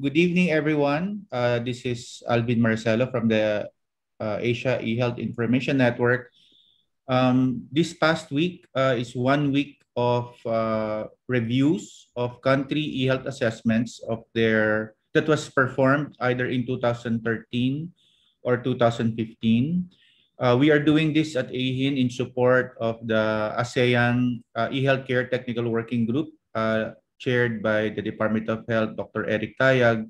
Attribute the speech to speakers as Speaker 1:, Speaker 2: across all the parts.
Speaker 1: good evening, everyone. Uh, this is Alvin Marcelo from the uh, Asia
Speaker 2: eHealth Information Network. Um, this past week uh, is one week of uh, reviews of country eHealth assessments of their that was performed either in 2013 or 2015. Uh, we are doing this at AHIN in support of the ASEAN uh, eHealthcare Technical Working Group chaired by the Department of Health, Dr. Eric Tayag,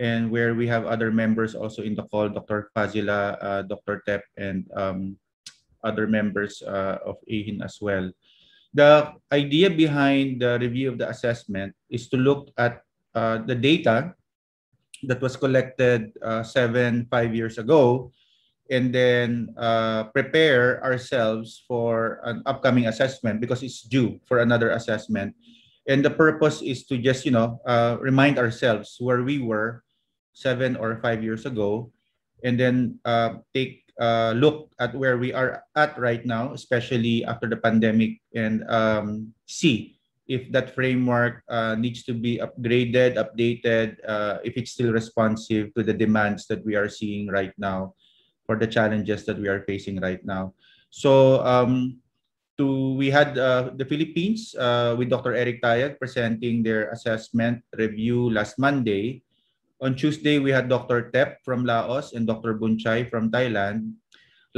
Speaker 2: and where we have other members also in the call, Dr. Fazila, uh, Dr. Tep, and um, other members uh, of AHIN as well. The idea behind the review of the assessment is to look at uh, the data that was collected uh, seven, five years ago, and then uh, prepare ourselves for an upcoming assessment because it's due for another assessment and the purpose is to just you know uh, remind ourselves where we were seven or five years ago and then uh, take a look at where we are at right now especially after the pandemic and um, see if that framework uh, needs to be upgraded updated uh, if it's still responsive to the demands that we are seeing right now for the challenges that we are facing right now so um, to we had uh, the Philippines uh, with Dr. Eric Tayag presenting their assessment review last Monday. On Tuesday, we had Dr. Tep from Laos and Dr. Bunchai from Thailand.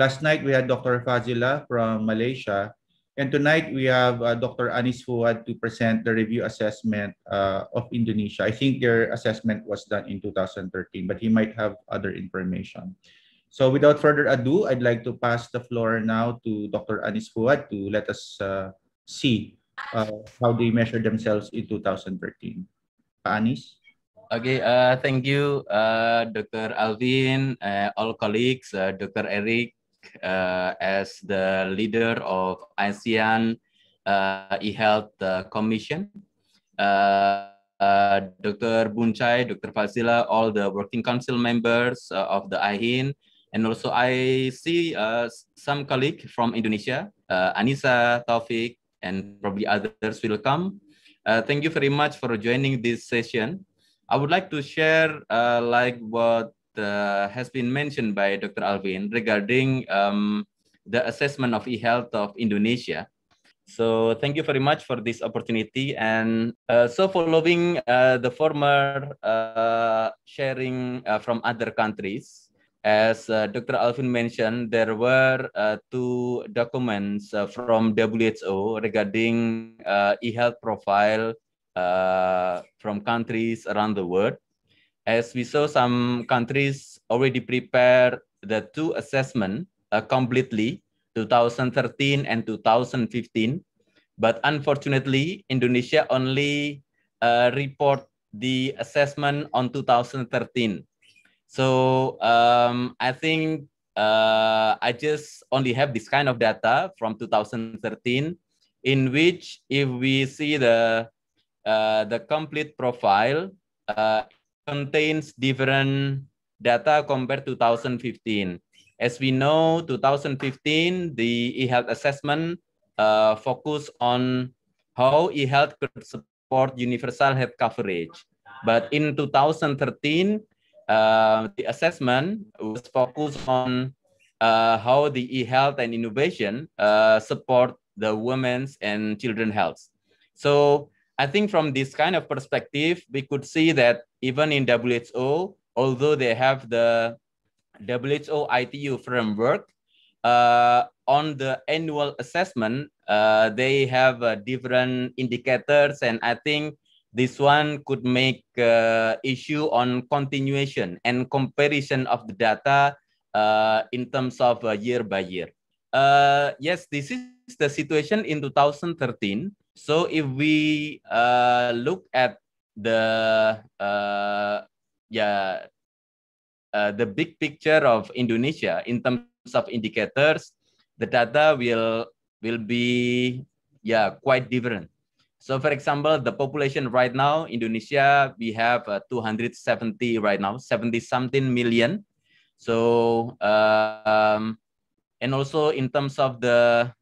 Speaker 2: Last night, we had Dr. Fazila from Malaysia. And tonight, we have uh, Dr. Anis Fuad to present the review assessment uh, of Indonesia. I think their assessment was done in 2013, but he might have other information. So without further ado, I'd like to pass the floor now to Dr. Anis Fuad to let us uh, see uh, how they measure themselves in 2013. Uh, Anis?
Speaker 3: Okay, uh, thank you, uh, Dr. Alvin, uh, all colleagues, Dr. Eric, as the leader of ASEAN e-health commission. Dr. Bunchai, Dr. Fazila, all the working council members of the AHIN, and also I see uh, some colleague from Indonesia, uh, Anissa, Taufik, and probably others will come. Uh, thank you very much for joining this session. I would like to share uh, like what uh, has been mentioned by Dr. Alvin regarding um, the assessment of e-health of Indonesia. So thank you very much for this opportunity. And uh, so following uh, the former uh, sharing uh, from other countries, as uh, Dr. Alvin mentioned, there were uh, two documents uh, from WHO regarding uh, e-health profile uh, from countries around the world. As we saw, some countries already prepared the two assessment uh, completely, 2013 and 2015. But unfortunately, Indonesia only report the assessment on 2013 so um, I think uh, I just only have this kind of data from 2013, in which if we see the uh, the complete profile uh, contains different data compared to 2015. As we know, 2015 the e-health assessment uh, on how e-health could support universal health coverage. But in 2013, uh, the assessment was focused on uh, how the e-health and innovation uh, support the women's and children health. So I think from this kind of perspective, we could see that even in WHO, although they have the WHO ITU framework, uh, on the annual assessment, uh, they have uh, different indicators. And I think this one could make uh, issue on continuation and comparison of the data uh, in terms of uh, year by year. Uh, yes, this is the situation in 2013. So if we uh, look at the uh, yeah uh, the big picture of Indonesia in terms of indicators, the data will will be yeah quite different. So for example, the population right now, Indonesia, we have uh, 270 right now, 70 something million. So, um, and also in terms of the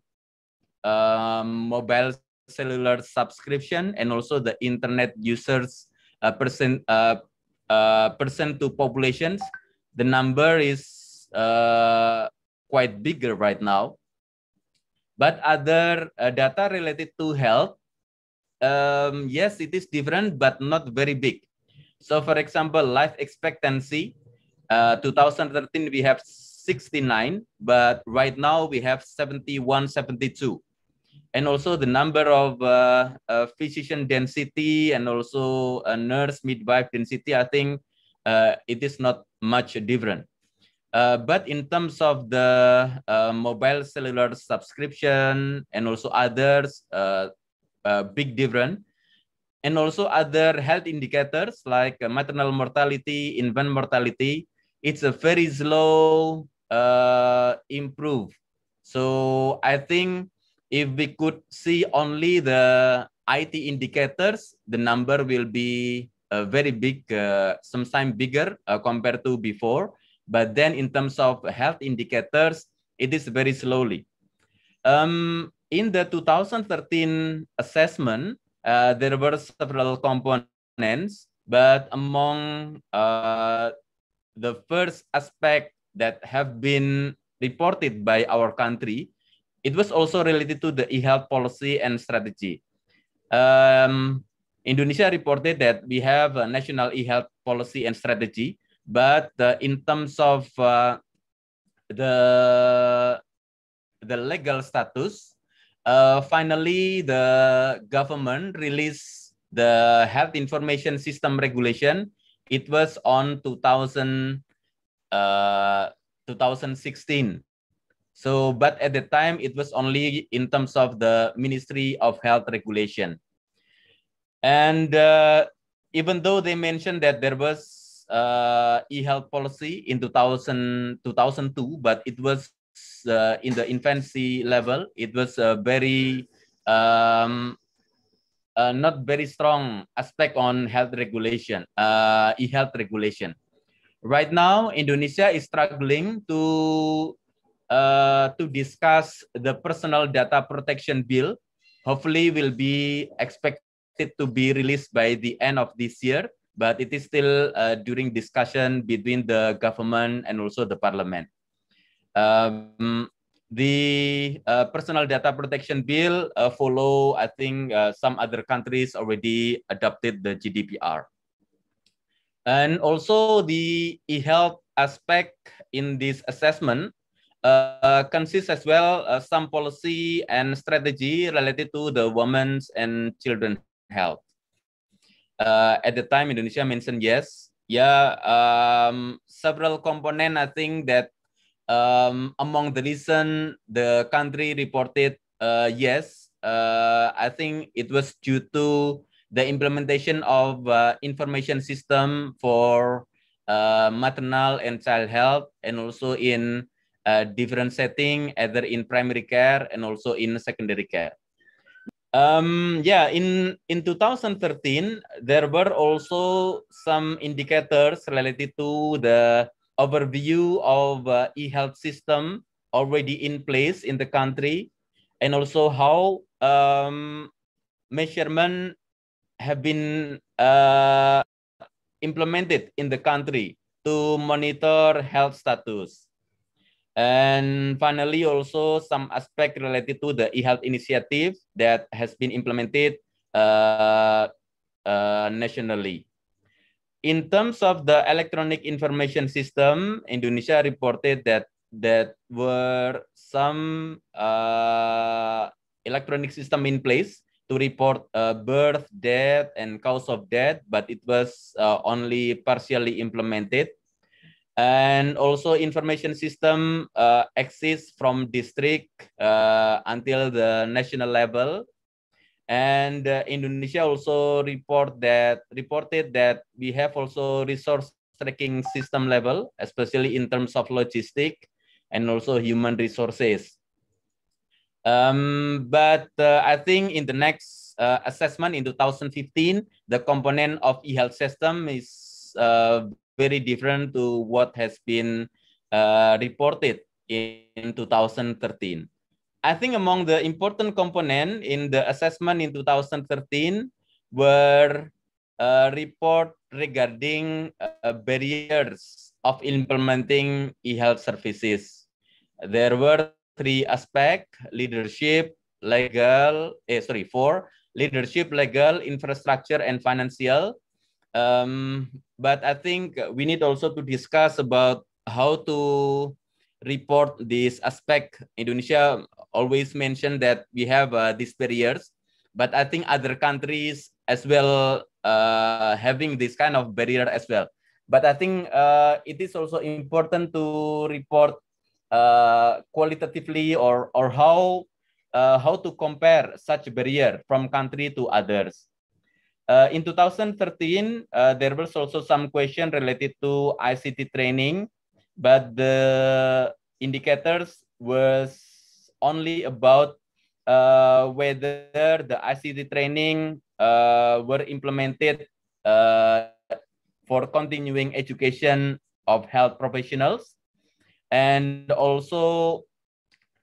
Speaker 3: um, mobile cellular subscription and also the internet users uh, percent, uh, uh, percent to populations, the number is uh, quite bigger right now. But other uh, data related to health, um, yes, it is different, but not very big. So for example, life expectancy, uh, 2013, we have 69, but right now we have 71, 72. And also the number of uh, uh, physician density and also a nurse midwife density, I think uh, it is not much different. Uh, but in terms of the uh, mobile cellular subscription and also others, a uh, big difference. And also other health indicators like uh, maternal mortality, infant mortality, it's a very slow uh, improve. So I think if we could see only the IT indicators, the number will be a very big, uh, sometimes bigger uh, compared to before. But then in terms of health indicators, it is very slowly. Um, in the 2013 assessment, uh, there were several components, but among uh, the first aspect that have been reported by our country, it was also related to the e-health policy and strategy. Um, Indonesia reported that we have a national e-health policy and strategy, but uh, in terms of uh, the the legal status, uh, finally, the government released the health information system regulation. It was on 2000, uh, 2016. So, but at the time, it was only in terms of the Ministry of Health regulation. And uh, even though they mentioned that there was uh, e-health policy in 2000, 2002, but it was uh, in the infancy level, it was a very um, uh, not very strong aspect on health regulation, uh, e-health regulation. Right now, Indonesia is struggling to uh, to discuss the personal data protection bill. Hopefully, will be expected to be released by the end of this year, but it is still uh, during discussion between the government and also the parliament. Um, the uh, personal data protection bill uh, follow, I think uh, some other countries already adopted the GDPR. And also the e-health aspect in this assessment uh, consists as well uh, some policy and strategy related to the women's and children's health. Uh, at the time, Indonesia mentioned yes. Yeah, um, several component I think that um, among the reason the country reported uh, yes, uh, I think it was due to the implementation of uh, information system for uh, maternal and child health and also in uh, different setting, either in primary care and also in secondary care. Um, yeah, in, in 2013, there were also some indicators related to the overview of uh, e-health system already in place in the country and also how um, measurement have been uh, implemented in the country to monitor health status. And finally, also some aspect related to the e-health initiative that has been implemented uh, uh, nationally in terms of the electronic information system, Indonesia reported that that were some uh, electronic system in place to report uh, birth, death, and cause of death, but it was uh, only partially implemented. And also information system uh, exists from district uh, until the national level and uh, indonesia also report that reported that we have also resource tracking system level especially in terms of logistic and also human resources um, but uh, i think in the next uh, assessment in 2015 the component of e-health system is uh, very different to what has been uh, reported in 2013 I think among the important component in the assessment in 2013 were a uh, report regarding uh, barriers of implementing e-health services. There were three aspects, leadership, legal, eh, sorry, four, leadership, legal, infrastructure, and financial. Um, but I think we need also to discuss about how to report this aspect. Indonesia always mentioned that we have uh, these barriers, but I think other countries as well uh, having this kind of barrier as well. But I think uh, it is also important to report uh, qualitatively or or how uh, how to compare such barrier from country to others. Uh, in 2013, there was also some question related to ICT training but the indicators was only about uh, whether the ICT training uh, were implemented uh, for continuing education of health professionals and also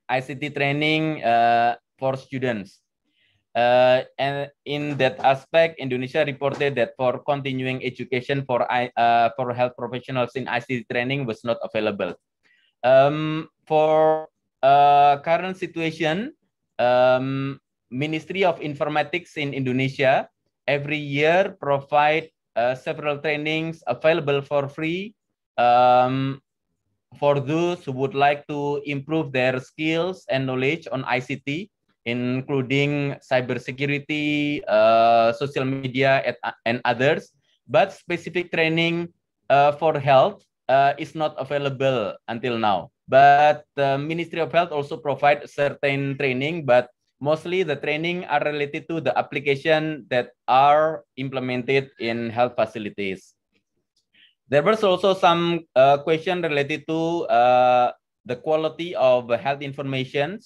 Speaker 3: ICT training uh, for students. Uh, and in that aspect, Indonesia reported that for continuing education for uh, for health professionals in ICT training was not available. Um, for uh, current situation, um, Ministry of Informatics in Indonesia every year provide uh, several trainings available for free um, for those who would like to improve their skills and knowledge on ICT including cybersecurity, uh, social media, and others. But specific training uh, for health uh, is not available until now. But the Ministry of Health also provide certain training, but mostly the training are related to the application that are implemented in health facilities. There was also some uh, question related to uh, the quality of health information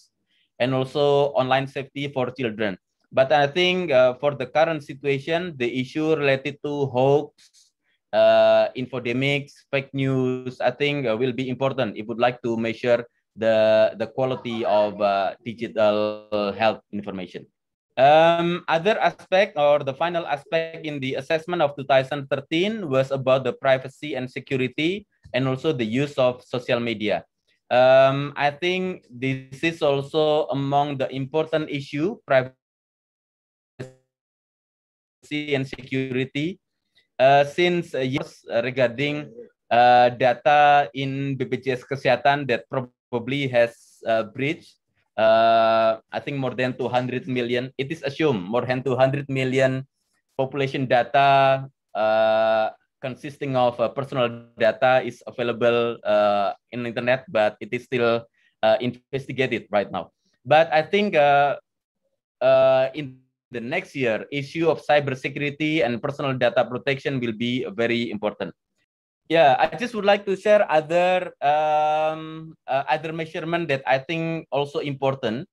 Speaker 3: and also online safety for children. But I think uh, for the current situation, the issue related to hoax, uh, infodemics, fake news, I think uh, will be important if would like to measure the, the quality of uh, digital health information. Um, other aspect or the final aspect in the assessment of 2013 was about the privacy and security and also the use of social media. Um, I think this is also among the important issue privacy and security uh, since uh, years regarding uh, data in BPJS Kesehatan that probably has uh, breached. Uh, I think more than 200 million. It is assumed more than 200 million population data uh, consisting of uh, personal data is available uh, in internet, but it is still uh, investigated right now. But I think uh, uh, in the next year, issue of cybersecurity and personal data protection will be very important. Yeah, I just would like to share other um, uh, other measurement that I think also important.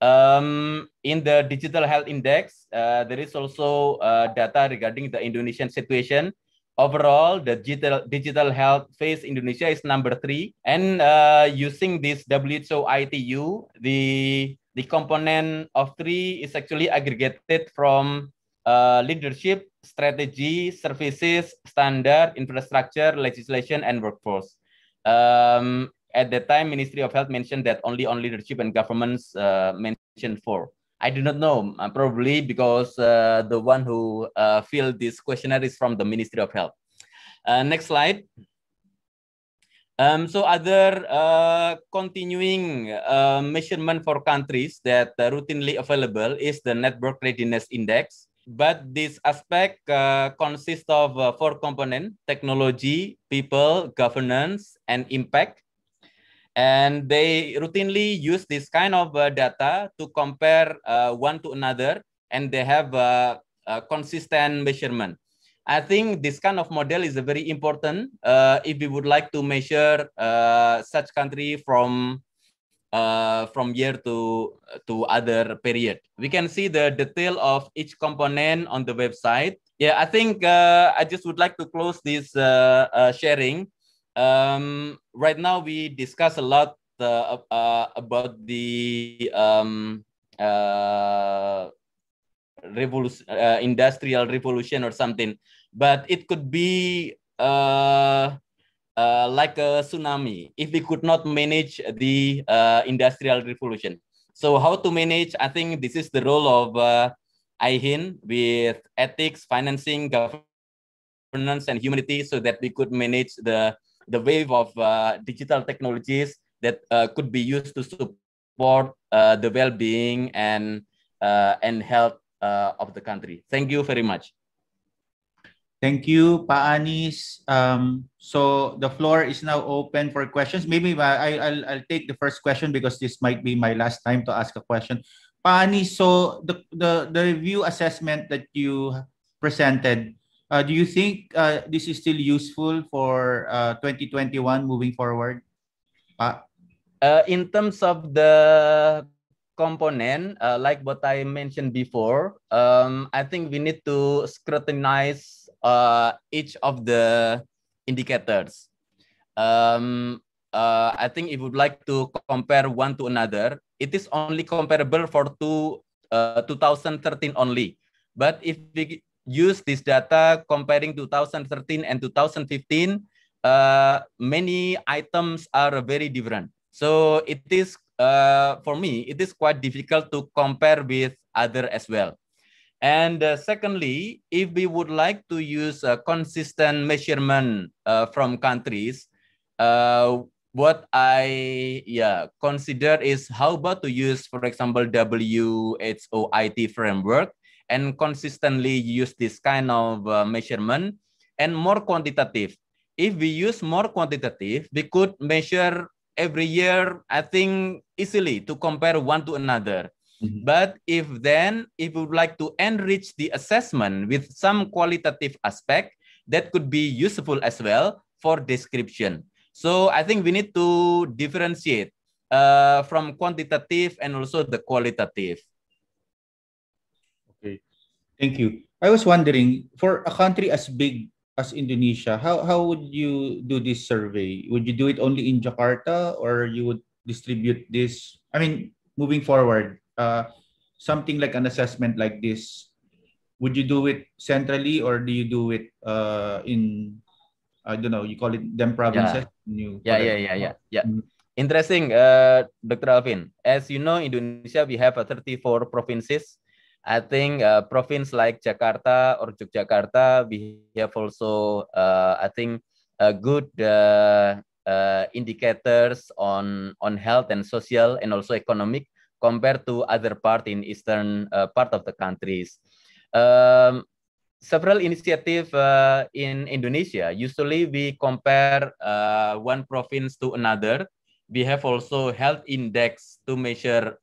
Speaker 3: Um, in the digital health index, there is also data regarding the Indonesian situation Overall, the digital, digital health phase Indonesia is number three. And uh, using this WHO ITU, the, the component of three is actually aggregated from uh, leadership, strategy, services, standard, infrastructure, legislation, and workforce. Um, at the time, Ministry of Health mentioned that only on leadership and governments uh, mentioned four. I do not know, uh, probably because uh, the one who uh, filled this questionnaire is from the Ministry of Health. Uh, next slide. Um, so other uh, continuing uh, measurement for countries that routinely available is the Network Readiness Index. But this aspect consists of four components, technology, people, governance, and impact and they routinely use this kind of uh, data to compare uh, one to another and they have uh, a consistent measurement i think this kind of model is very important uh, if we would like to measure uh, such country from uh, from year to to other period we can see the detail of each component on the website yeah i think i just would like to close this sharing um, right now we discuss a lot uh, uh, about the um, uh, revolution, uh, industrial revolution or something, but it could be uh, uh, like a tsunami if we could not manage the industrial revolution. So how to manage? I think this is the role of uh, IHIN with ethics, financing, governance, and humanity, so that we could manage the the wave of uh, digital technologies that uh, could be used to support uh, the well-being and and health of the country. Thank you very much.
Speaker 2: Thank you, Pa Anis. Um, so the floor is now open for questions. Maybe I, I'll, I'll take the first question because this might be my last time to ask a question. Pa Anis, so the, the, the review assessment that you presented, uh, do you think uh, this is still useful
Speaker 3: for uh, 2021 moving forward? Uh, in terms of the component, uh, like what I mentioned before, um, I think we need to scrutinize uh, each of the indicators. Um, uh, I think if we would like to compare one to another, it is only comparable for two, 2013 only. But if we use this data comparing 2013 and 2015, uh, many items are very different. So it is, uh, for me, it is quite difficult to compare with other as well. And uh, secondly, if we would like to use a consistent measurement uh, from countries, uh, what I yeah consider is how about to use, for example, WHO IT framework and consistently use this kind of uh, measurement and more quantitative. If we use more quantitative, we could measure every year, I think easily to compare one to another. Mm -hmm. But if then, if we would like to enrich the assessment with some qualitative aspect, that could be useful as well for description. So I think we need to differentiate uh, from quantitative and also the qualitative.
Speaker 2: Thank you. I was wondering for a country as big as Indonesia, how, how would you do this survey? Would you do it only in Jakarta or you would distribute this? I mean, moving forward, uh, something like an assessment like this, would you do it centrally or do you do it uh, in, I
Speaker 3: don't know, you call it them provinces?
Speaker 2: Yeah, yeah, yeah, yeah, yeah, yeah. Mm -hmm.
Speaker 3: Interesting, uh, Dr. Alvin. As you know, Indonesia, we have a 34 provinces I think uh, province like Jakarta or Yogyakarta, we have also, uh, I think, uh, good uh, indicators on, on health and social and also economic compared to other part in eastern uh, part of the countries. Um, several initiatives uh, in Indonesia. Usually we compare one province to another. We have also health index to measure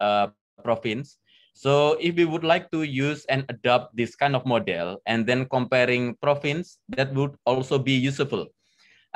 Speaker 3: province so if we would like to use and adopt this kind of model and then comparing province, that would also be useful.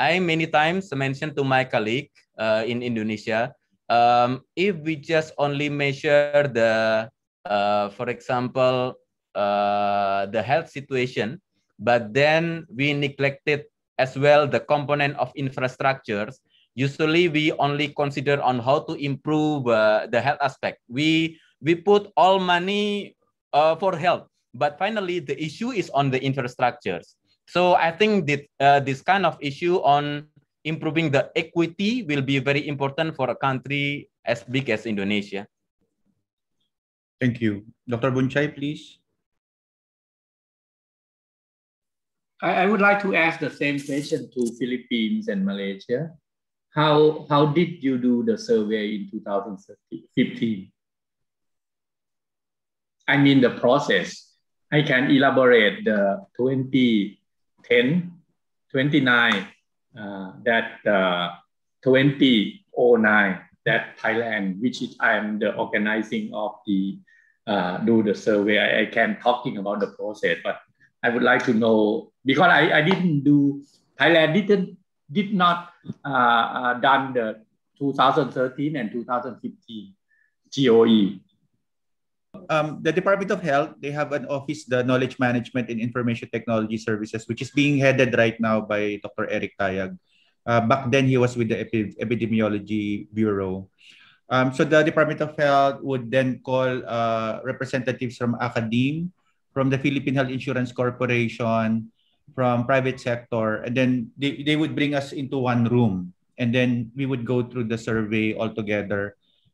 Speaker 3: I many times mentioned to my colleague uh, in Indonesia, um, if we just only measure the, uh, for example, uh, the health situation, but then we neglected as well the component of infrastructures, usually we only consider on how to improve uh, the health aspect. We we put all money uh, for health. But finally, the issue is on the infrastructures. So I think that uh, this kind of issue on improving the equity will be very important for a country as big as Indonesia. Thank you. Dr. Bunchai, please.
Speaker 4: I, I would like to ask the same question to Philippines and Malaysia. How, how did you do the survey in 2015? I mean the process. I can elaborate the 2010, 29, uh, that uh, 2009, that Thailand, which is I am the organizing of the uh, do the survey. I, I, can talking about the process, but I would like to know because I, I didn't do Thailand didn't did not uh, uh, done the 2013 and 2015 GOE um, the Department of Health, they have an office,
Speaker 2: the Knowledge Management and Information Technology Services, which is being headed right now by Dr. Eric Tayag. Uh, back then, he was with the Epi Epidemiology Bureau. Um, so the Department of Health would then call uh, representatives from academe, from the Philippine Health Insurance Corporation, from private sector, and then they, they would bring us into one room. And then we would go through the survey all together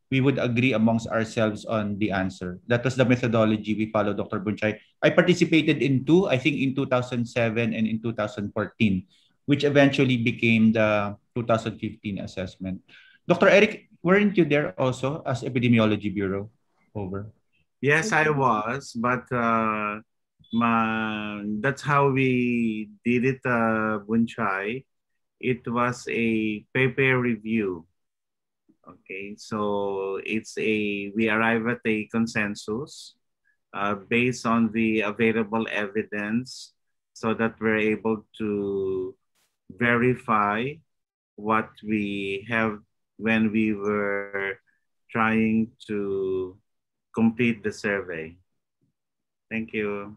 Speaker 2: we would agree amongst ourselves on the answer. That was the methodology we followed, Dr. Bunchai. I participated in two, I think in 2007 and in 2014, which eventually became the 2015 assessment. Dr. Eric, weren't you there also as Epidemiology Bureau? Over.
Speaker 5: Yes, I was, but uh, ma- that's how we did it, uh, Bunchai. It was a paper review Okay, so it's a, we arrive at a consensus uh, based on the available evidence so that we're able to verify what we have when we were trying to complete the survey. Thank you.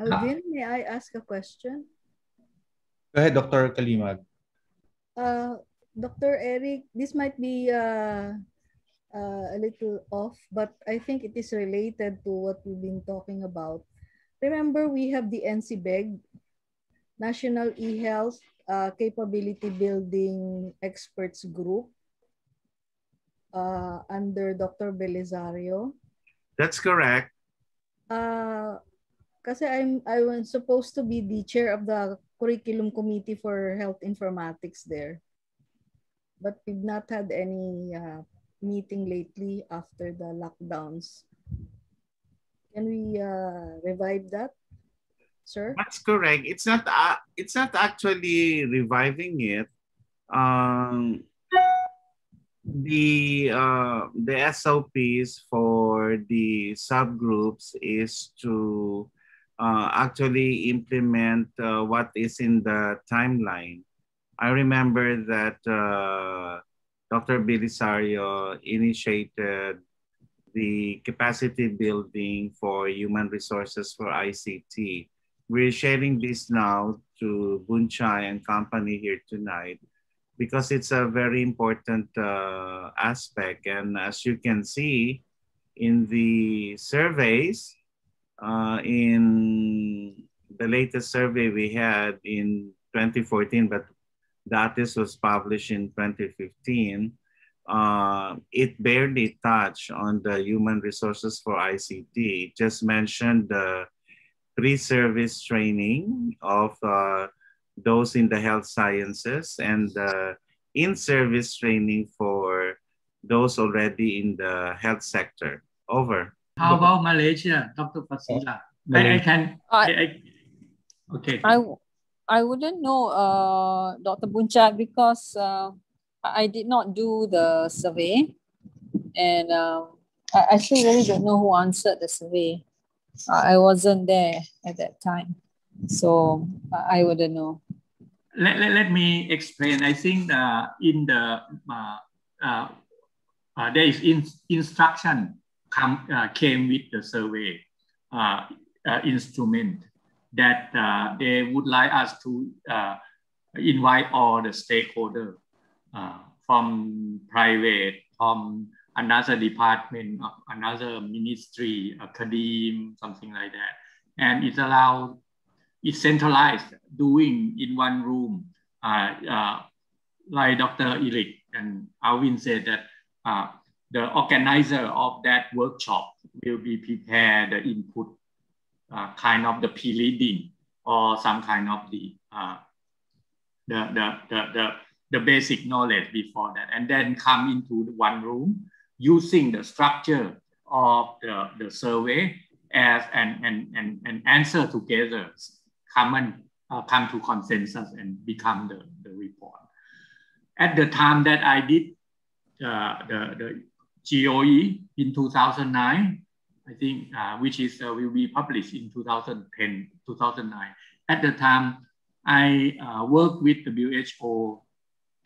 Speaker 6: Alvin, may I ask a question?
Speaker 5: Go
Speaker 2: ahead, Dr. Kalimag.
Speaker 6: Uh, Dr. Eric, this might be uh, uh, a little off, but I think it is related to what we've been talking about. Remember, we have the NCBEG, National eHealth uh, Capability Building Experts Group uh, under Dr. Belisario.
Speaker 5: That's correct.
Speaker 6: Uh, I'm, I was supposed to be the chair of the Curriculum Committee
Speaker 2: for Health Informatics there but we've not had any uh,
Speaker 5: meeting lately after the lockdowns. Can we uh, revive that, sir? That's correct. It's not. Uh, it's not actually reviving it. Um, the uh, the SOPs for the subgroups is to uh, actually implement uh, what is in the timeline. I remember that uh, Dr. Belisario initiated the capacity building for human resources for ICT. We're sharing this now to Bunchai and company here tonight because it's a very important uh, aspect. And as you can see in the surveys, uh, in the latest survey we had in 2014, but that this was published in 2015, uh, it barely touched on the human resources for ICT. It just mentioned the pre-service training of uh, those in the health sciences and in-service training for those already in the health sector. Over.
Speaker 4: How about Malaysia, Dr. Fasila? I, I, can. Uh, I, I, okay. I, I wouldn't know,
Speaker 6: uh, Dr. Bunca, because uh, I did not do the survey. And uh, I actually really don't know who answered the survey. Uh, I wasn't there at that time. So I wouldn't know.
Speaker 4: Let, let, let me explain. I think uh, in the uh, uh, uh, there is in, instruction come, uh, came with the survey instrument that uh, they would like us to uh, invite all the stakeholders uh, from private, from another department, another ministry, a academe, something like that. And it allowed, it's centralized doing in one room. Uh, uh, like Dr. Eric and Alvin said that uh, the organizer of that workshop will be prepared the input uh, kind of the pre-reading or some kind of the, uh, the, the, the, the, the, basic knowledge before that, and then come into the one room using the structure of the, the survey as and, and, and, and answer together, come, and, uh, come to consensus and become the, the report. At the time that I did uh, the, the GOE in 2009, I think, uh, which is uh, will be published in 2010, 2009. At the time, I uh, worked with WHO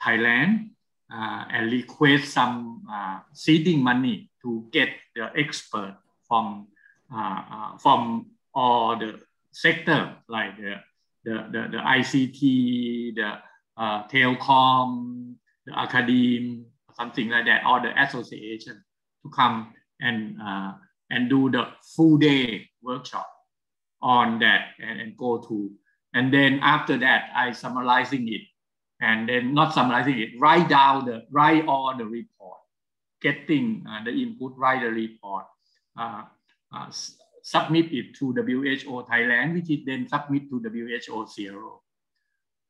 Speaker 4: Thailand uh, and request some uh, seeding money to get the expert from uh, from all the sector like the the, the, the ICT, the telecom, the academe, something like that, or the association to come and and do the full day workshop on that and, and go to. And then after that, I summarizing it and then not summarizing it, write down the, write all the report, getting uh, the input, write the report, uh, uh, submit it to WHO Thailand, which is then submit to WHO CRO.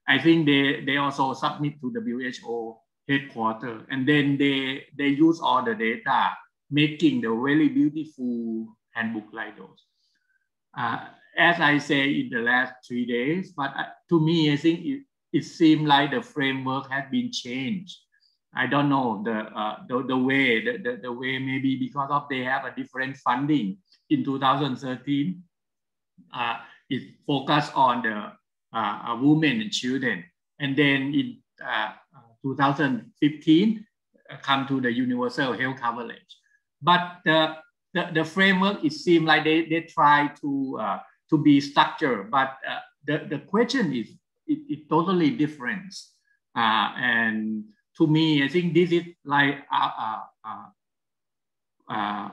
Speaker 4: I think they, they also submit to the WHO headquarters and then they, they use all the data making the very beautiful handbook like those. Uh, as I say in the last three days, but uh, to me, I think it, it seemed like the framework had been changed. I don't know the, uh, the, the, way, the, the, the, way maybe because of they have a different funding in 2013, uh, it focused on the uh, uh, women and children. And then in uh, 2015, come to the universal health coverage but the, the, the framework, it seems like they, they try to, uh, to be structured, but uh, the, the question is it, it totally different. Uh, and to me, I think this is like uh, uh, uh, uh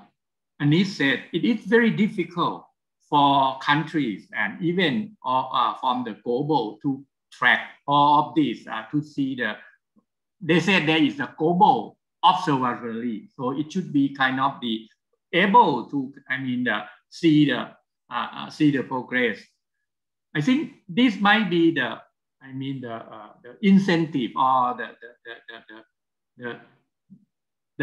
Speaker 4: Anis said, it is very difficult for countries and even uh, from the global to track all of this to see the, they said there is a global observability. So it should be kind of the able to, I mean, the, see the uh, uh, see the progress. I think this might be the, I mean, the, uh, the incentive or the, the, the, the,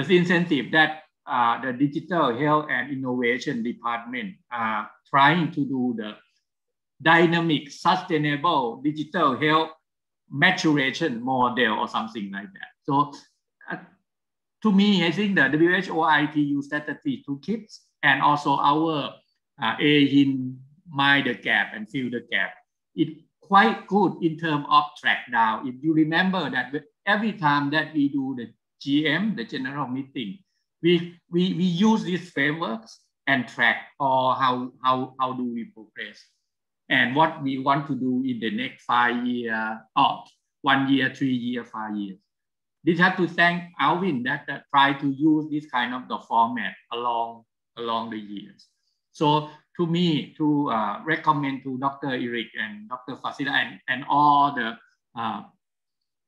Speaker 4: the incentive that uh, the Digital Health and Innovation Department are uh, trying to do the dynamic, sustainable digital health maturation model or something like that. So to me, I think the WHO ITU strategy to kids and also our uh, AHIN mind the gap and fill the gap. It quite good in terms of track down. If you remember that every time that we do the GM, the general meeting, we, we, we use these frameworks and track or how, how, how do we progress and what we want to do in the next five year or one year, three year, five years this have to thank Alvin that, that tried to use this kind of the format along, along the years. So to me, to uh, recommend to Dr. Eric and Dr. Fasila and, and all the uh,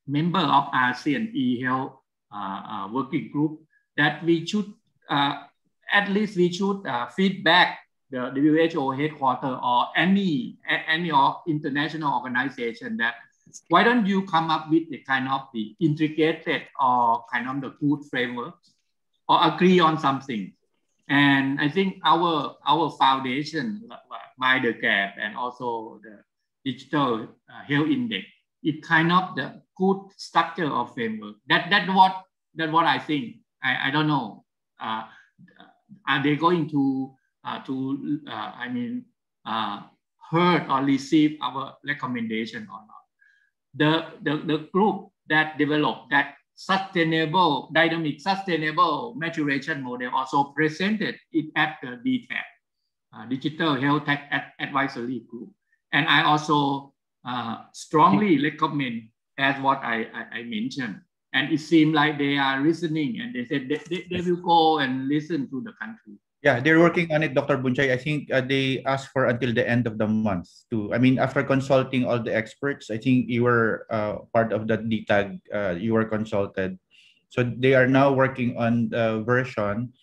Speaker 4: member of ASEAN eHealth uh, uh, working group that we should, uh, at least we should uh, feedback the WHO headquarters or any, any international organization that why don't you come up with a kind of the integrated or kind of the good framework or agree on something? And I think our our foundation by the gap and also the digital uh, health index, it kind of the good structure of framework. That that what that what I think. I, I don't know. Uh, are they going to uh, to uh, I mean uh, heard or receive our recommendation or not? the, the, the group that developed that sustainable, dynamic, sustainable maturation model also presented it at the DTAC, uh, Digital Health Tech Ad Advisory Group. And I also uh, strongly recommend as what I, I, I, mentioned. And it seemed like they are listening and they said they, they, they will go and listen to the country.
Speaker 2: Yeah, they're working on it, Dr. Bunchai. I think uh, they asked for until the end of the month too. I mean, after consulting all the experts, I think you were uh, part of that DTAG, uh, you were consulted. So they are now working on the version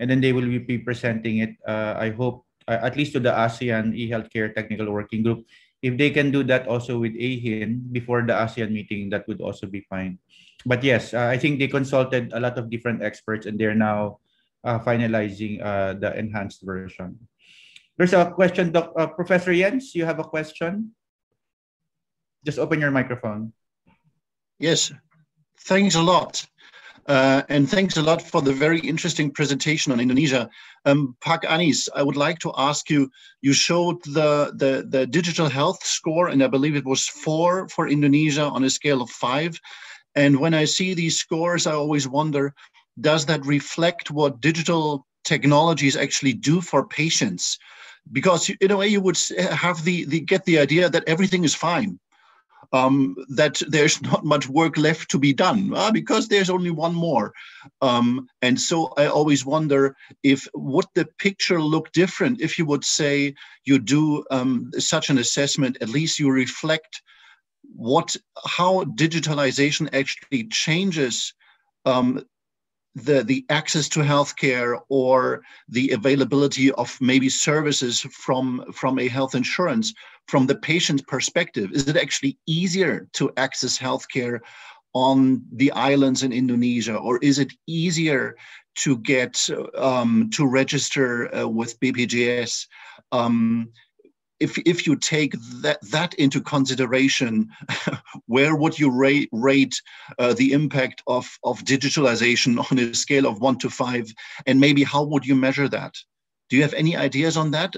Speaker 2: and then they will be presenting it, uh, I hope, uh, at least to the ASEAN e-healthcare technical working group. If they can do that also with AHIN before the ASEAN meeting, that would also be fine. But yes, uh, I think they consulted a lot of different experts and they're now uh, finalizing uh, the enhanced version. There's a question, Doc, uh, Professor Jens, you have a question? Just open your microphone.
Speaker 7: Yes, thanks a lot. Uh, and thanks a lot for the very interesting presentation on Indonesia. Um, Pak Anis, I would like to ask you, you showed the, the, the digital health score, and I believe it was four for Indonesia on a scale of five. And when I see these scores, I always wonder does that reflect what digital technologies actually do for patients? Because in a way, you would have the, the get the idea that everything is fine, um, that there's not much work left to be done uh, because there's only one more. Um, and so I always wonder if would the picture look different if you would say you do um, such an assessment, at least you reflect what how digitalization actually changes um, the, the access to healthcare or the availability of maybe services from, from a health insurance from the patient's perspective? Is it actually easier to access healthcare on the islands in Indonesia, or is it easier to get um, to register uh, with BPJS um, if if you take that that into consideration, where would you rate rate uh, the impact of of digitalization on a scale of one to five, and maybe how would you measure that? Do you have any ideas on that?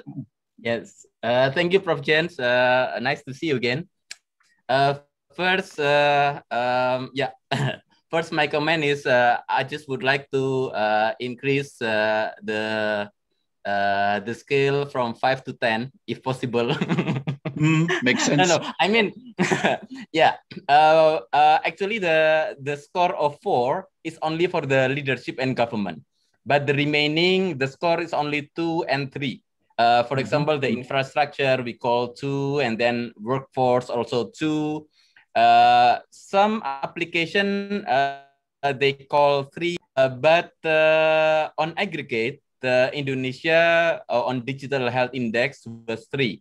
Speaker 3: Yes, uh, thank you, Prof. Jens. Uh, nice to see you again. Uh, first, uh, um, yeah. First, my comment is uh, I just would like to increase the uh, the scale from five to ten, if possible.
Speaker 7: mm, makes sense. No, no.
Speaker 3: I mean, yeah. Uh, uh, actually, the the score of four is only for the leadership and government, but the remaining the score is only two and three. Uh, for mm -hmm. example, the infrastructure we call two, and then workforce also two. Uh, some application uh, they call three, uh, but uh, on aggregate the Indonesia uh, on digital health index was three.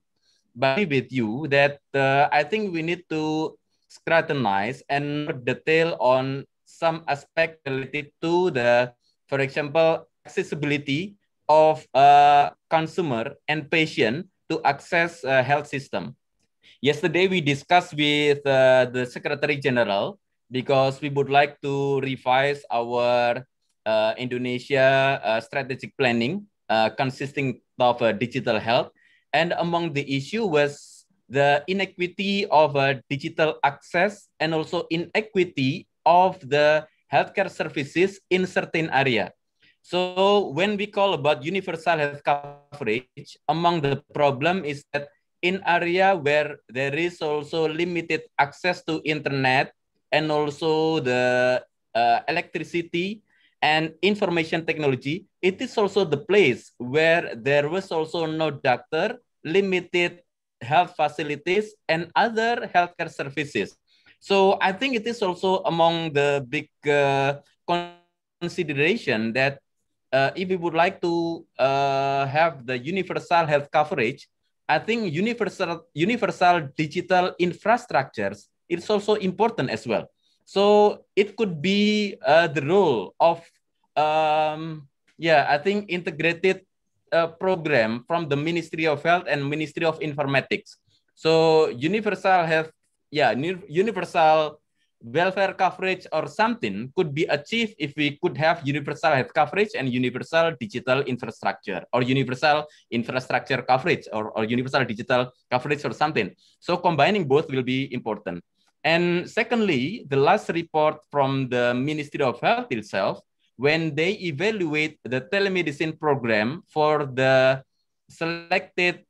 Speaker 3: But with you that uh, I think we need to scrutinize and detail on some aspect related to the, for example, accessibility of uh, consumer and patient to access uh, health system. Yesterday we discussed with uh, the Secretary General because we would like to revise our uh, Indonesia uh, strategic planning uh, consisting of uh, digital health. And among the issue was the inequity of uh, digital access and also inequity of the healthcare services in certain area. So when we call about universal health coverage, among the problem is that in area where there is also limited access to internet and also the uh, electricity, and information technology, it is also the place where there was also no doctor, limited health facilities, and other healthcare services. So I think it is also among the big uh, consideration that uh, if we would like to uh, have the universal health coverage, I think universal universal digital infrastructures is also important as well. So it could be uh, the role of, um, yeah, I think integrated uh, program from the Ministry of Health and Ministry of Informatics. So universal health, yeah, universal welfare coverage or something could be achieved if we could have universal health coverage and universal digital infrastructure or universal infrastructure coverage or, or universal digital coverage or something. So combining both will be important. And secondly, the last report from the Ministry of Health itself, when they evaluate the telemedicine program for the selected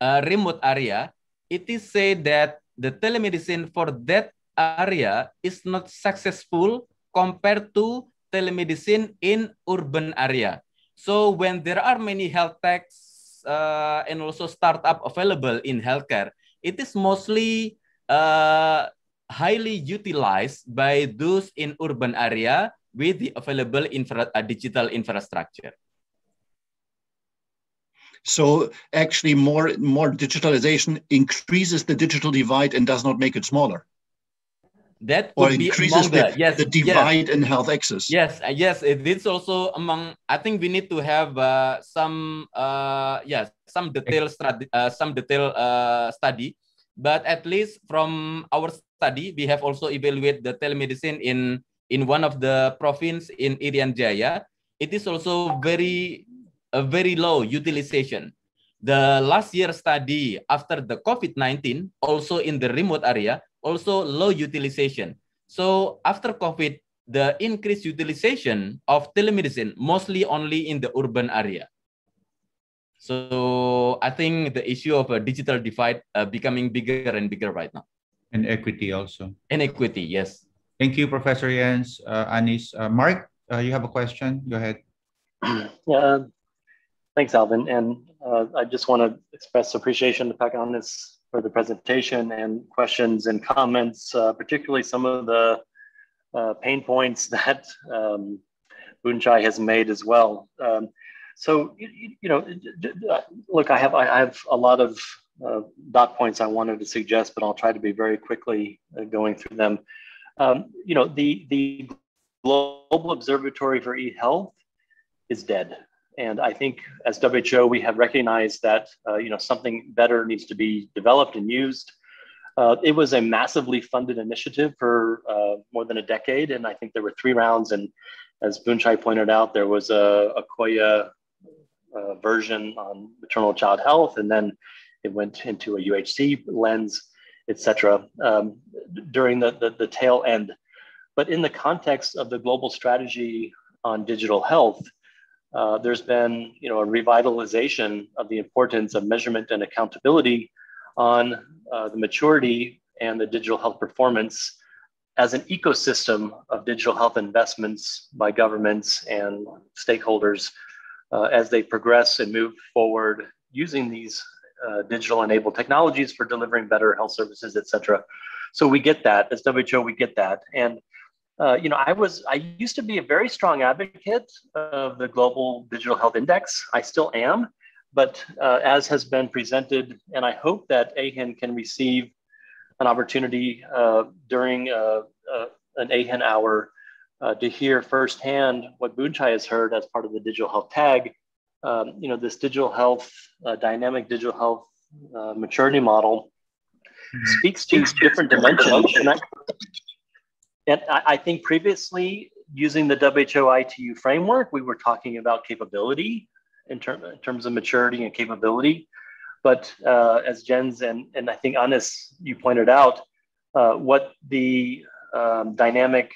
Speaker 3: uh, remote area, it is said that the telemedicine for that area is not successful compared to telemedicine in urban area. So when there are many health techs uh, and also startup available in healthcare, it is mostly uh, highly utilized by those in urban area with the available infra uh, digital infrastructure.
Speaker 7: So actually, more more digitalization increases the digital divide and does not make it smaller. That or increases the, yes, the divide yes. in health access. Yes, uh, yes, it's
Speaker 3: also among. I think we need to have uh, some uh, yes some detailed uh, some detailed uh, study but at least from our study, we have also evaluated the telemedicine in, in one of the province in Irian Jaya. It is also very, a very low utilization. The last year study after the COVID-19, also in the remote area, also low utilization. So after COVID, the increased utilization of telemedicine, mostly only in the urban area. So I think the issue of a digital divide uh, becoming bigger and bigger right now. And equity also. And equity, yes.
Speaker 2: Thank you, Professor Jens, uh, Anis. Uh, Mark, uh, you have a question? Go ahead.
Speaker 1: Yeah, uh, thanks, Alvin. And uh, I just want to express appreciation to Anis for the presentation and questions and comments, particularly some of the pain points that um, Bunchai has made as well. Um, so you, you know, look, I have I have a lot of uh, dot points I wanted to suggest, but I'll try to be very quickly uh, going through them. Um, you know, the the global observatory for e-health is dead, and I think as WHO we have recognized that uh, you know something better needs to be developed and used. Uh, it was a massively funded initiative for uh, more than a decade, and I think there were three rounds. And as Boonchai pointed out, there was a Koya uh, version on maternal child health, and then it went into a UHC lens, etc. Um, during the, the, the tail end. But in the context of the global strategy on digital health, uh, there's been you know, a revitalization of the importance of measurement and accountability on uh, the maturity and the digital health performance as an ecosystem of digital health investments by governments and stakeholders uh, as they progress and move forward using these uh, digital enabled technologies for delivering better health services, et cetera. So we get that as WHO, we get that. And, uh, you know, I was, I used to be a very strong advocate of the Global Digital Health Index. I still am, but uh, as has been presented, and I hope that AHIN can receive an opportunity uh, during uh, uh, an AHIN hour uh, to hear firsthand what Boonchai has heard as part of the digital health tag. Um, you know, this digital health, uh, dynamic digital health uh, maturity model mm-hmm. speaks to different dimensions. And I, and I think previously, using the WHO ITU framework, we were talking about capability in, ter- in terms of maturity and capability. But uh, as Jens and, and I think Anis, you pointed out, uh, what the um, dynamic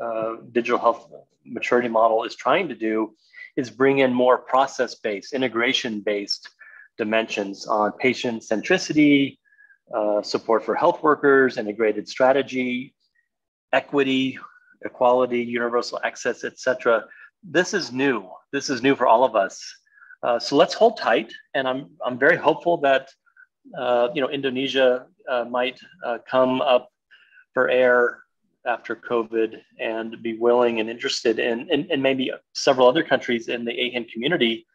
Speaker 1: uh, digital health maturity model is trying to do is bring in more process based, integration based dimensions on patient centricity, uh, support for health workers, integrated strategy, equity, equality, universal access, etc. This is new. This is new for all of us. Uh, so let's hold tight, and I'm I'm very hopeful that uh, you know Indonesia uh, might uh, come up for air after COVID and be willing and interested in, and, and maybe several other countries in the AHIN community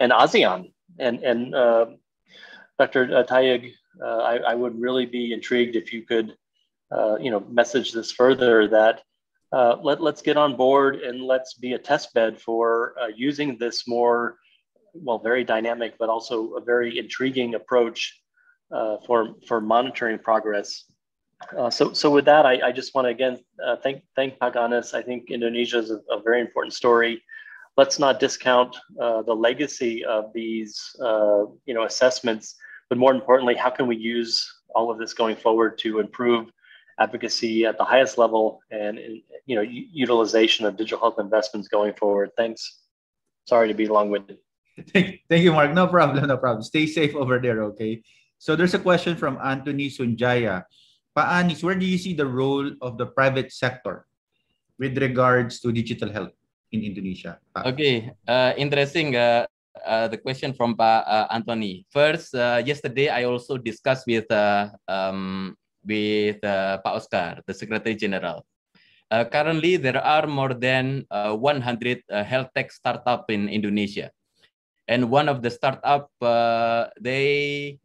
Speaker 1: and ASEAN. And, and uh, Dr. Uh, Tayeg, uh, I, I, would really be intrigued if you could, uh, you know, message this further that uh, let, let's get on board and let's be a test bed for uh, using this more, well, very dynamic, but also a very intriguing approach for, for monitoring progress uh, so, so with that, I, I just want to again uh, thank thank Paganas. I think Indonesia is a, a very important story. Let's not discount uh, the legacy of these uh, you know assessments, but more importantly, how can we use all of this going forward to improve advocacy at the highest level and you know utilization of digital health investments going forward? Thanks. Sorry to be long-winded.
Speaker 2: Thank, thank you, Mark. No problem. No problem. Stay safe over there. Okay. So there's a question from Anthony Sunjaya. Paanis, where do you see the role of the private sector with regards to digital health in Indonesia?
Speaker 3: Pa? Okay, uh, interesting. Uh, uh, the question from pa, uh, Anthony. First, uh, yesterday I also discussed with uh, um, with uh, Pa Oscar, the Secretary General. currently, there are more than 100 health tech startup in Indonesia, and one of the startup they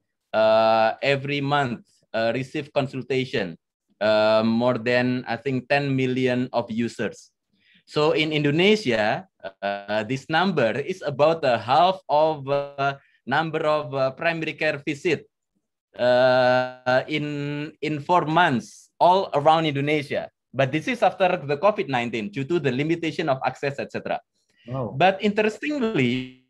Speaker 3: every month uh, receive consultation, uh, more than I think 10 million of users. So in Indonesia, uh, this number is about a uh, half of uh, number of uh, primary care visit in in four months all around Indonesia. But this is after the COVID-19 due to the limitation of access, etc. Oh. But interestingly,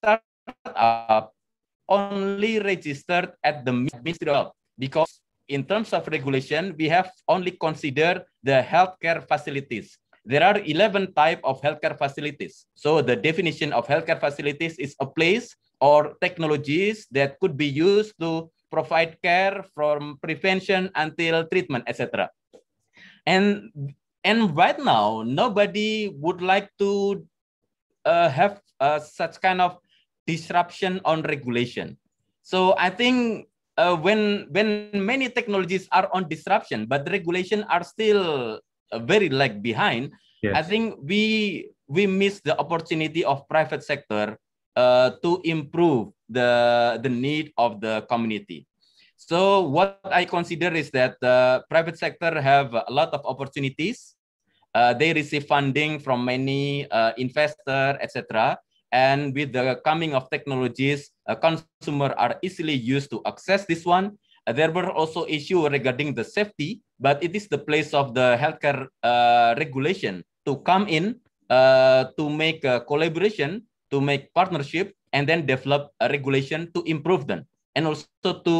Speaker 3: startup only registered at the Ministry of because in terms of regulation, we have only considered the healthcare facilities. There are 11 type of healthcare facilities. So the definition of healthcare facilities is a place or technologies that could be used to provide care from prevention until treatment, etc. And and right now nobody would like to uh, have uh, such kind of disruption on regulation so i think uh, when when many technologies are on disruption but the regulation are still uh, very lag behind yes. i think we we miss the opportunity of private sector uh, to improve the the need of the community so what I consider is that the private sector have a lot of opportunities. Uh, they receive funding from many uh, investor, etc. And with the coming of technologies, uh, consumer are easily used to access this one. Uh, there were also issues regarding the safety, but it is the place of the healthcare uh, regulation to come in uh, to make a collaboration, to make partnership, and then develop a regulation to improve them and also to,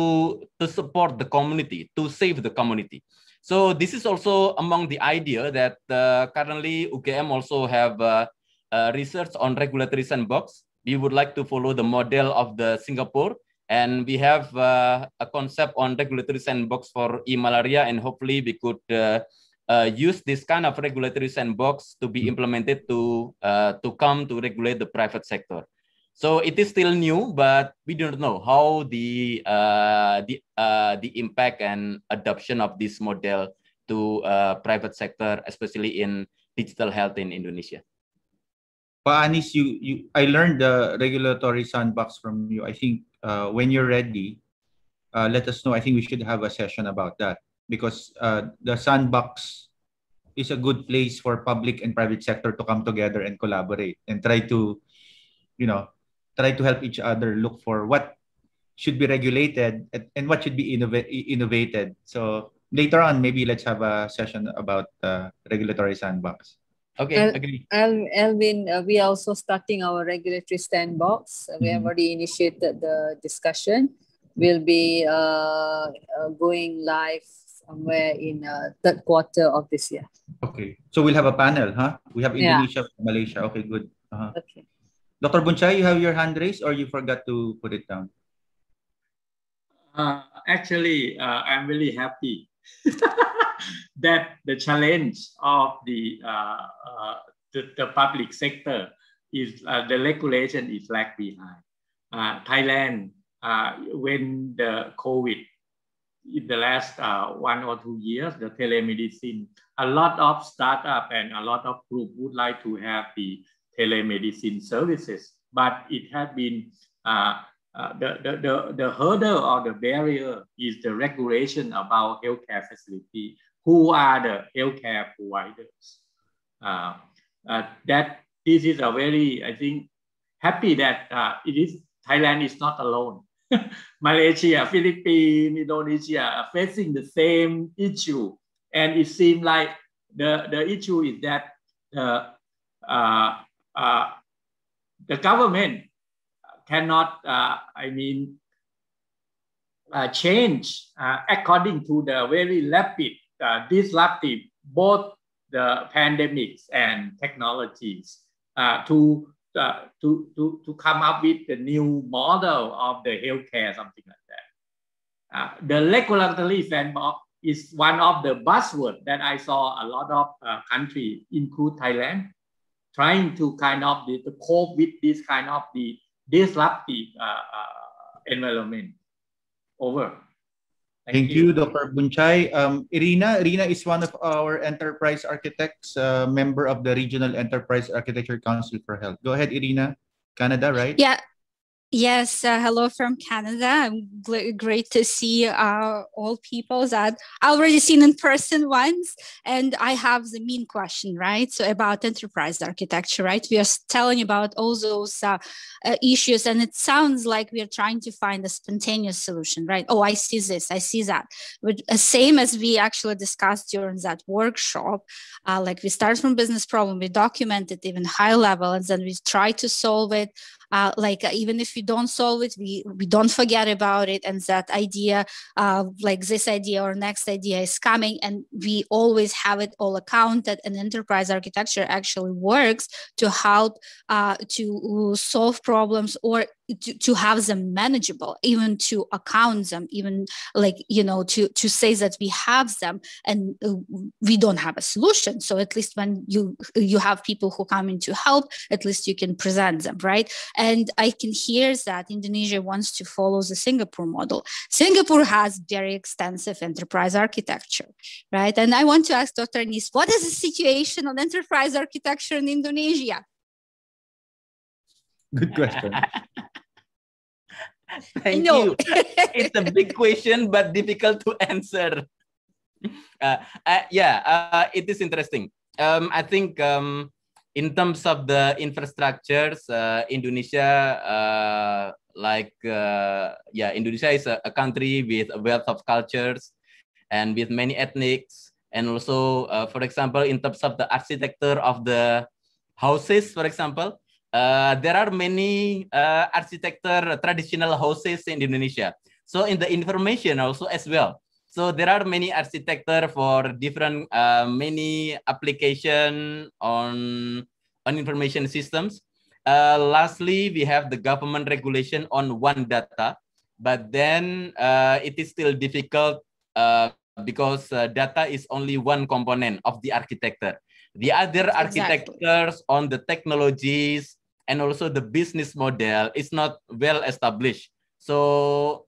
Speaker 3: to support the community, to save the community. So this is also among the idea that uh, currently UGM also have uh, uh, research on regulatory sandbox. We would like to follow the model of the Singapore and we have uh, a concept on regulatory sandbox for e-malaria and hopefully we could uh, uh, use this kind of regulatory sandbox to be hmm. implemented to, to come to regulate the private sector. So it is still new, but we don't know how the uh, the uh, the impact and adoption of this model to uh, private sector, especially in digital health in Indonesia.
Speaker 2: Well, Anis, you, you, I learned the regulatory sandbox from you. I think uh, when you're ready, uh, let us know. I think we should have a session about that because uh, the sandbox is a good place for public and private sector to come together and collaborate and try to, you know, try to help each other look for what should be regulated and what should be innov- innovated. So later on, maybe let's have a session about uh, regulatory sandbox. Okay, El- agree.
Speaker 4: Elvin,
Speaker 6: uh, we are also starting our regulatory sandbox. Mm-hmm. We have mm-hmm. already initiated the discussion. We'll be uh, uh, going live somewhere in uh, third quarter of this year.
Speaker 2: Okay, so we'll have a panel, huh? We have Indonesia, yeah. Malaysia. Okay, good. Uh-huh. Okay. Dr. Bunchai, you have your hand raised or you forgot to put it down?
Speaker 4: Uh, actually, uh, I'm really happy that the challenge of the, uh, uh the, the, public sector is uh, the regulation is lag behind. Uh, Thailand, when the COVID in the last uh, one or two years, the telemedicine, a lot of startup and a lot of group would like to have the telemedicine services, but it has been uh, uh, the, the, the, the hurdle or the barrier is the regulation about healthcare facility. Who are the healthcare providers? Uh, uh that this is a very, I think, happy that uh, it is Thailand is not alone. Malaysia, Philippines, Indonesia are facing the same issue. And it seems like the, the issue is that the. uh, uh uh, the government cannot, uh, I mean, uh, change uh, according to the very rapid uh, disruptive both the pandemics and technologies uh, to, to, to, to come up with the new model of the healthcare, something like that. the regulatory sandbox is one of the buzzwords that I saw a lot of uh, countries, include Thailand, trying to kind of the, to cope with this kind of the disruptive uh, uh, environment. Over.
Speaker 2: Thank, Thank you. you, Dr. Bunchai. Um, Irina, Irina is one of our enterprise architects, uh, member of the Regional Enterprise Architecture Council for Health. Go ahead, Irina. Canada, right? Yeah,
Speaker 6: Yes, uh, hello from Canada. I'm great to see uh, all people that I already seen in person once. And I have the main question, right? So about enterprise architecture, right? We are telling about all those uh, uh, issues, and it sounds like we are trying to find a spontaneous solution, right? Oh, I see this, I see that. But uh, same as we actually discussed during that workshop, uh, like we start from business problem, we document it even high level, and then we try to solve it uh, like uh, even if we don't solve it we we don't forget about it and that idea uh, like this idea or next idea is coming and we always have it all accounted and enterprise architecture actually works to help uh, to uh, solve problems or to, to have them manageable even to account them even like you know to to say that we have them and uh, we don't have a solution so at least when you you have people who come in to help at least you can present them right and i can hear that indonesia wants to follow the singapore model singapore has very extensive enterprise architecture right and i want to ask dr nis what is the situation on enterprise architecture in indonesia
Speaker 5: Good question.
Speaker 3: Thank no. you. it's a big question, but difficult to answer. Uh, uh, yeah, uh, it is interesting. Um, I think um, in terms of the infrastructures, uh, Indonesia, uh, like uh, yeah, Indonesia is a, a, country with a wealth of cultures and with many ethnics, and also, for example, in terms of the architecture of the houses, for example, uh, there are many uh, architecture traditional houses in Indonesia. So in the information also as well. So there are many architecture for different uh, many application on on information systems. Uh, lastly, we have the government regulation on one data, but then uh, it is still difficult uh, because uh, data is only one component of the architecture. The other architectures on the technologies, and also the business model is not well established. So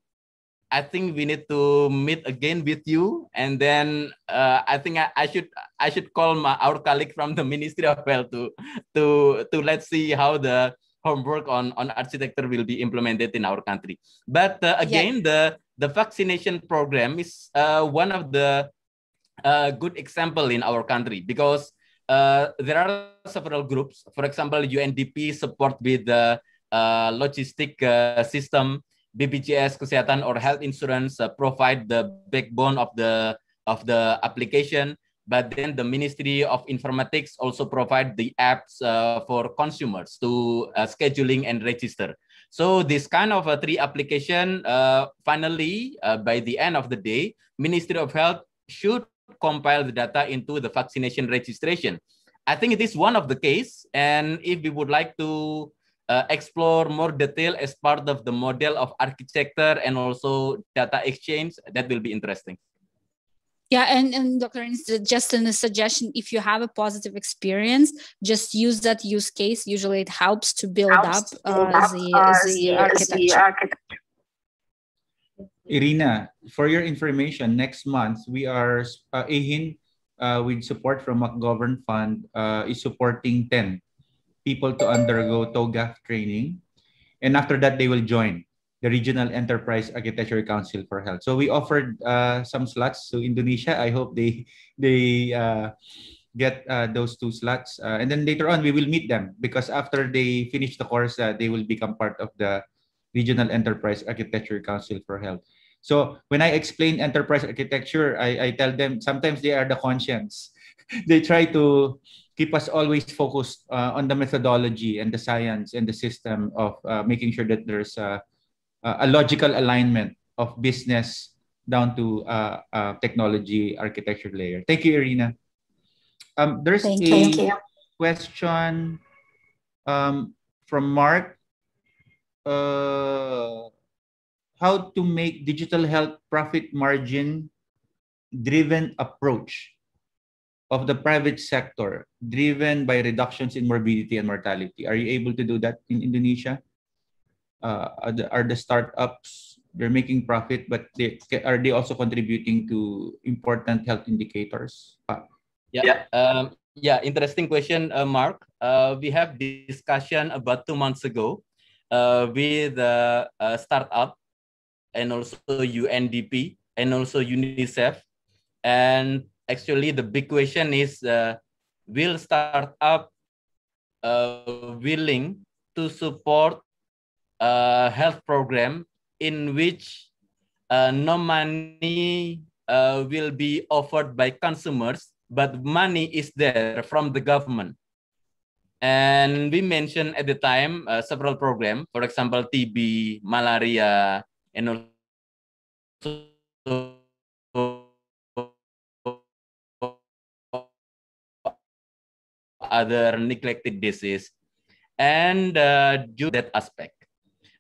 Speaker 3: I think we need to meet again with you, and then uh, I think I, I, should I should call my, our colleague from the Ministry of Health to to to let's see how the homework on on architecture will be implemented in our country. But uh, again, yes. the the vaccination program is uh, one of the uh, good example in our country because uh, there are several groups. For example, UNDP support with the uh, logistic uh, system, BBGS, kesehatan or health insurance uh, provide the backbone of the of the application. But then the Ministry of Informatics also provide the apps uh, for consumers to scheduling and register. So this kind of a three application, finally, by the end of the day, Ministry of Health should compile the data into the vaccination registration. I think it is one of the case. And if we would like to uh, explore more detail as part of the model of architecture and also data exchange, that will be interesting.
Speaker 6: Yeah, and, and Dr. just in a suggestion, if you have a positive experience, just use that use case. Usually it helps to build helps up, to build uh, up the, uh, the, architecture. The architecture.
Speaker 2: Irina, for your information, next month we are uh, AHIN uh, with support from McGovern Fund uh, is supporting 10 people to undergo TOGAF training. And after that, they will join the Regional Enterprise Architecture Council for Health. So we offered uh, some slots to Indonesia. I hope they, they uh, get uh, those two slots. Uh, and then later on, we will meet them because after they finish the course, they will become part of the Regional Enterprise Architecture Council for Health. So when I explain enterprise architecture, I, I tell them sometimes they are the conscience. they try to keep us always focused uh, on the methodology and the science and the system of uh, making sure that there's a, a, logical alignment of business down to uh, technology architecture layer. Thank you, Irina. Um, there's thank a thank you. question um, from Mark. Uh, how to make digital health profit margin driven approach of the private sector driven by reductions in morbidity and mortality. Are you able to do that in Indonesia? Uh, are, the, are the startups, they're making profit, but they, are they also contributing to important health indicators?
Speaker 3: Yeah, yeah. Um, yeah interesting question, uh, Mark. Uh, we have discussion about two months ago uh, with uh, a startup and also UNDP and also UNICEF. And actually, the big question is uh, will startup uh, willing to support a uh, health program in which uh, no money uh, will be offered by consumers, but money is there from the government. And we mentioned at the time uh, several programs, for example, TB, malaria, and other neglected disease and uh, that aspect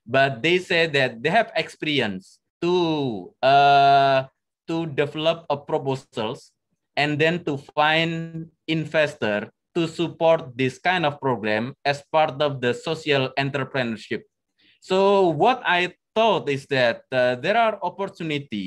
Speaker 3: but they say that they have experience to uh, to develop a proposals and then to find investor to support this kind of program as part of the social entrepreneurship so what i thought is that uh, there are opportunity,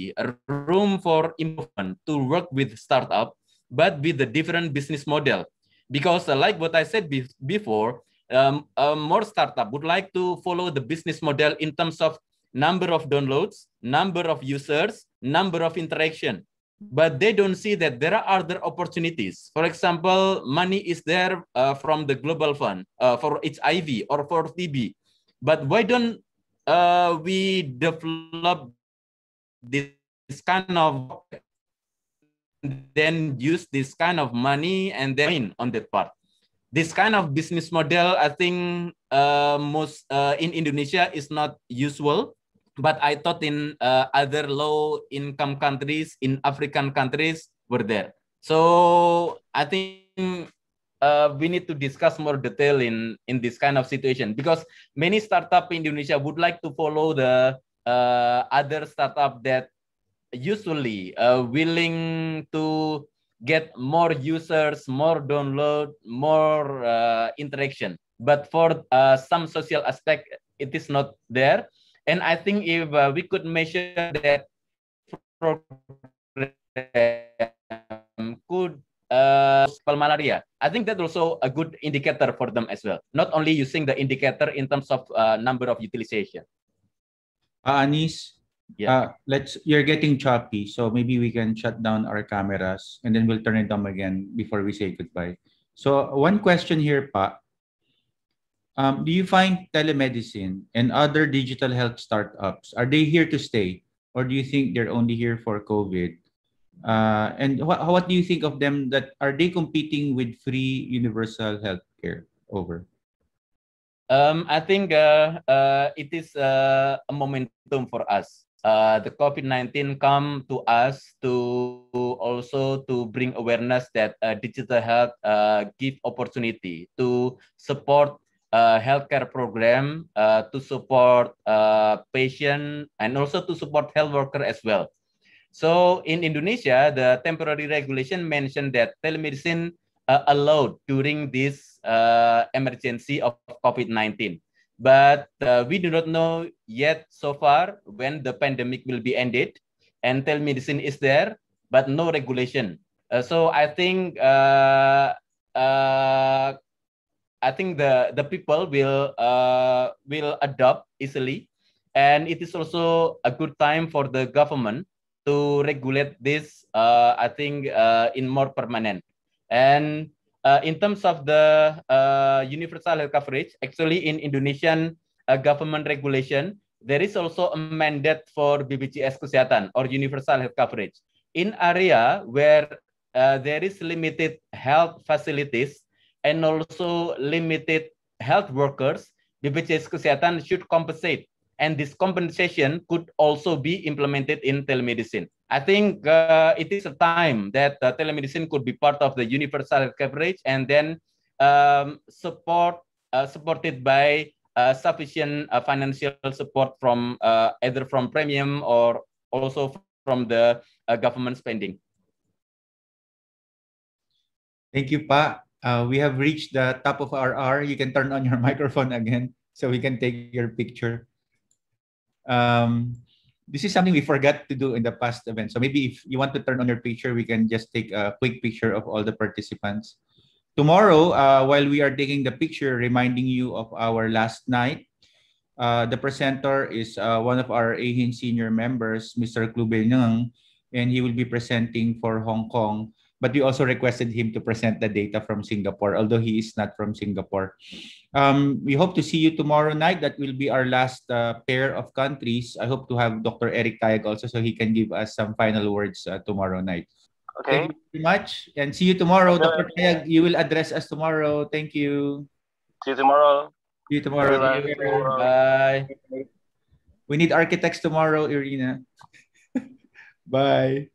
Speaker 3: room for improvement to work with startup, but with a different business model. Because uh, like what I said be before, um, uh, more startup would like to follow the business model in terms of number of downloads, number of users, number of interaction. But they don't see that there are other opportunities. For example, money is there uh, from the global fund uh, for HIV or for TB. But why don't uh, we develop this, kind of then use this kind of money and then on that part this kind of business model i think uh, most uh, in indonesia is not usual but i thought in uh, other low income countries in african countries were there so i think uh, we need to discuss more detail in in this kind of situation because many startup in Indonesia would like to follow the uh, other startup that usually uh, willing to get more users, more download, more uh, interaction. But for uh, some social aspect, it is not there. And I think if uh, we could measure that program um, could uh, malaria. I think that's also a good indicator for them as well. Not only using the indicator in terms of uh, number of utilization. Uh, Anis,
Speaker 2: yeah. Uh, let's. You're getting choppy, so maybe we can shut down our cameras and then we'll turn it on again before we say goodbye. So one question here, Pa. Um, do you find telemedicine and other digital health startups are they here to stay, or do you think they're only here for COVID? Uh, and what, what do you think
Speaker 3: of them that are they competing with free universal health care over? Um, I think uh, uh, it is uh, a momentum for us. Uh, the COVID-19 come to us to, to also to bring awareness that uh, digital health uh, give opportunity to support healthcare program, to support patient, and also to support health worker as well. So in Indonesia, the temporary regulation mentioned that telemedicine uh, allowed during this uh, emergency of COVID-19. But uh, we do not know yet so far when the pandemic will be ended and telemedicine is there, but no regulation. Uh, so I think uh, uh, I think the, the people will will adopt easily. And it is also a good time for the government to regulate this, uh, I think, uh, in more permanent. And uh, in terms of the uh, universal health coverage, actually in Indonesian uh, government regulation, there is also a mandate for BBJS Kesehatan or universal health coverage. In area where uh, there is limited health facilities and also limited health workers, BBJS Kesehatan should compensate and this compensation could also be implemented in telemedicine. I think uh, it is a time that uh, telemedicine could be part of the universal coverage and then um, support uh, supported by uh, sufficient uh, financial support from uh, either from premium or also from the government spending.
Speaker 2: Thank you, Pa. we have reached the top of our hour. You can turn on your microphone again so we can take your picture. Um, this is something we forgot to do in the past event. So maybe if you want to turn on your picture, we can just take a quick picture of all the participants. Tomorrow, uh, while we are taking the picture, reminding you of our last night, uh, the presenter is uh, one of our AHIN senior members, Mr. Klubenung, and he will be presenting for Hong Kong. but we also requested him to present the data from Singapore, although he is not from Singapore. Um, we hope to see you tomorrow night. That will be our last uh, pair of countries. I hope to have Dr. Eric Tayag also so he can give us some final words uh, tomorrow night. Okay. Thank you very much and see you tomorrow. Dr. Tayag, you will address us tomorrow. Thank you. See you tomorrow. See you tomorrow. Bye. You tomorrow. Bye. We need architects tomorrow, Irina. Bye.